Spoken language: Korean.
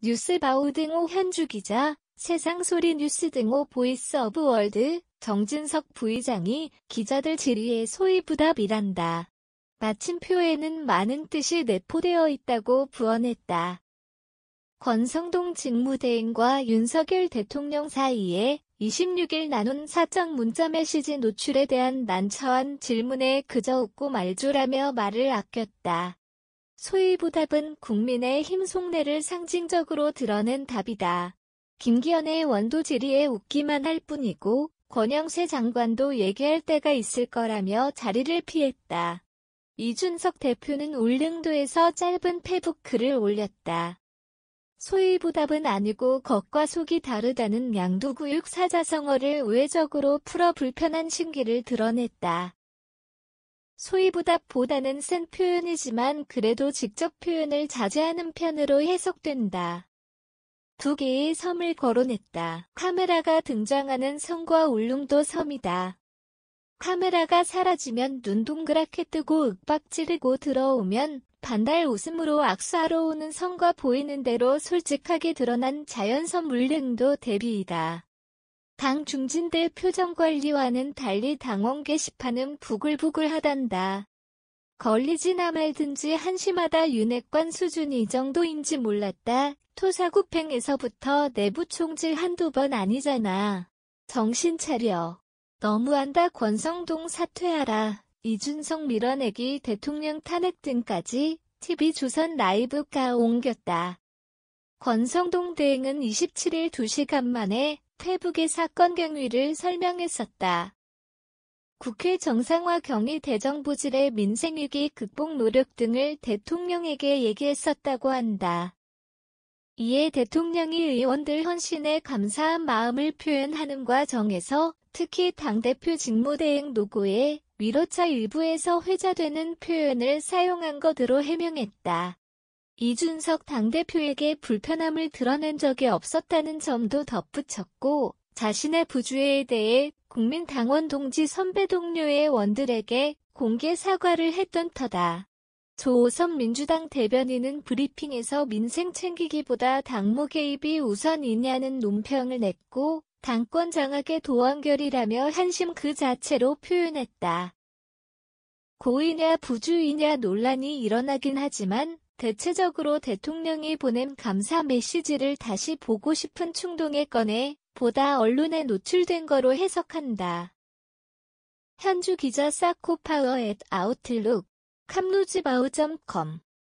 뉴스바우 등호 현주 기자, 세상소리 뉴스 등호 보이스 오브 월드, 정진석 부의장이 기자들 질의에 소위부답이란다. 마침표에는 많은 뜻이 내포되어 있다고 부언했다. 권성동 직무대행과 윤석열 대통령 사이에 26일 나눈 사적 문자 메시지 노출에 대한 난처한 질문에 그저 웃고 말조라며 말을 아꼈다. 소위보답은 국민의 힘 속내를 상징적으로 드러낸 답이다. 김기현의 원도 질의에 웃기만 할 뿐이고 권영세 장관도 얘기할 때가 있을 거라며 자리를 피했다. 이준석 대표는 울릉도에서 짧은 페북 글을 올렸다. 소위보답은 아니고 겉과 속이 다르다는 양도구육 사자성어를 우회적으로 풀어 불편한 심기를 드러냈다. 소위보다보다는센 표현이지만 그래도 직접 표현을 자제하는 편으로 해석된다. 두 개의 섬을 거론했다. 카메라가 등장하는 섬과 울릉도 섬이다. 카메라가 사라지면 눈 동그랗게 뜨고 윽박 지르고 들어오면 반달 웃음으로 악수하러 오는 섬과 보이는 대로 솔직하게 드러난 자연섬 울릉도 대비이다. 당 중진대 표정관리와는 달리 당원 게시판은 부글부글하단다. 걸리지나 말든지 한심하다 윤핵관 수준이 정도인지 몰랐다. 토사구팽에서부터 내부 총질 한두 번 아니잖아. 정신 차려. 너무한다 권성동 사퇴하라. 이준석 밀어내기 대통령 탄핵 등까지 TV조선 라이브가 옮겼다. 권성동 대행은 27일 2시간 만에 태북의 사건 경위를 설명했었다. 국회 정상화 경위 대정부질의 민생위기 극복 노력 등을 대통령에게 얘기했었다고 한다. 이에 대통령이 의원들 헌신에 감사한 마음을 표현하는 과정에서 특히 당대표 직무대행 노고에 위로차 일부에서 회자되는 표현을 사용한 것으로 해명했다. 이준석 당대표에게 불편함을 드러낸 적이 없었다는 점도 덧붙였고 자신의 부주의에 대해 국민당원 동지 선배 동료의 원들에게 공개 사과를 했던 터다. 조호선 민주당 대변인은 브리핑에서 민생 챙기기보다 당무 개입이 우선이냐는 논평을 냈고 당권 장악의 도원결이라며 한심 그 자체로 표현했다. 고의냐 부주의냐 논란이 일어나긴 하지만 대체적으로 대통령이 보낸 감사 메시지를 다시 보고 싶은 충동에 꺼내 보다 언론에 노출된 거로 해석한다. 현주 기자 사코파워 앳 아웃틀룩 캄루지바우.com